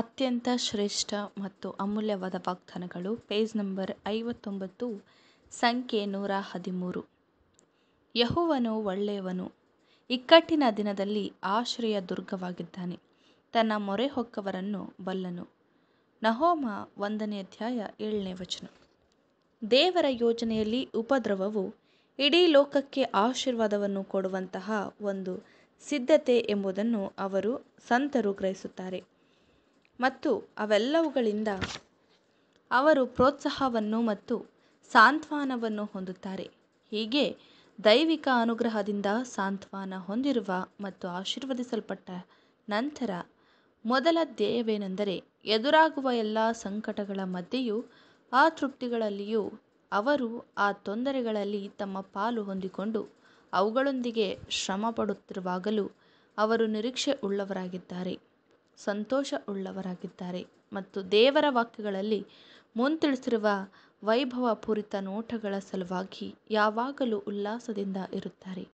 ಅತ್ಯಂತ ಶ್ರೇಷ್ಠ ಮತ್ತು ಅಮೂಲ್ಯವಾದ ವಾಗ್ದಾನಗಳು ಪೇಜ್ ನಂಬರ್ ಐವತ್ತೊಂಬತ್ತು ಸಂಖ್ಯೆ ನೂರ ಹದಿಮೂರು ಯಹುವನು ಒಳ್ಳೆಯವನು ಇಕ್ಕಟ್ಟಿನ ದಿನದಲ್ಲಿ ಆಶ್ರಯ ದುರ್ಗವಾಗಿದ್ದಾನೆ ತನ್ನ ಮೊರೆ ಹೊಕ್ಕವರನ್ನು ಬಲ್ಲನು ನಹೋಮ ಒಂದನೇ ಅಧ್ಯಾಯ ಏಳನೇ ವಚನ ದೇವರ ಯೋಜನೆಯಲ್ಲಿ ಉಪದ್ರವವು ಇಡೀ ಲೋಕಕ್ಕೆ ಆಶೀರ್ವಾದವನ್ನು ಕೊಡುವಂತಹ ಒಂದು ಸಿದ್ಧತೆ ಎಂಬುದನ್ನು ಅವರು ಸಂತರು ಗ್ರಹಿಸುತ್ತಾರೆ ಮತ್ತು ಅವೆಲ್ಲವುಗಳಿಂದ ಅವರು ಪ್ರೋತ್ಸಾಹವನ್ನು ಮತ್ತು ಸಾಂತ್ವನವನ್ನು ಹೊಂದುತ್ತಾರೆ ಹೀಗೆ ದೈವಿಕ ಅನುಗ್ರಹದಿಂದ ಸಾಂತ್ವನ ಹೊಂದಿರುವ ಮತ್ತು ಆಶೀರ್ವದಿಸಲ್ಪಟ್ಟ ನಂತರ ಮೊದಲ ಧ್ಯೇಯವೇನೆಂದರೆ ಎದುರಾಗುವ ಎಲ್ಲ ಸಂಕಟಗಳ ಮಧ್ಯೆಯೂ ಆ ತೃಪ್ತಿಗಳಲ್ಲಿಯೂ ಅವರು ಆ ತೊಂದರೆಗಳಲ್ಲಿ ತಮ್ಮ ಪಾಲು ಹೊಂದಿಕೊಂಡು ಅವುಗಳೊಂದಿಗೆ ಶ್ರಮಪಡುತ್ತಿರುವಾಗಲೂ ಅವರು ನಿರೀಕ್ಷೆ ಉಳ್ಳವರಾಗಿದ್ದಾರೆ ಸಂತೋಷ ಉಳ್ಳವರಾಗಿದ್ದಾರೆ ಮತ್ತು ದೇವರ ವಾಕ್ಯಗಳಲ್ಲಿ ಮುಂತಿಳಿಸಿರುವ ವೈಭವ ಪೂರಿತ ನೋಟಗಳ ಸಲುವಾಗಿ ಯಾವಾಗಲೂ ಉಲ್ಲಾಸದಿಂದ ಇರುತ್ತಾರೆ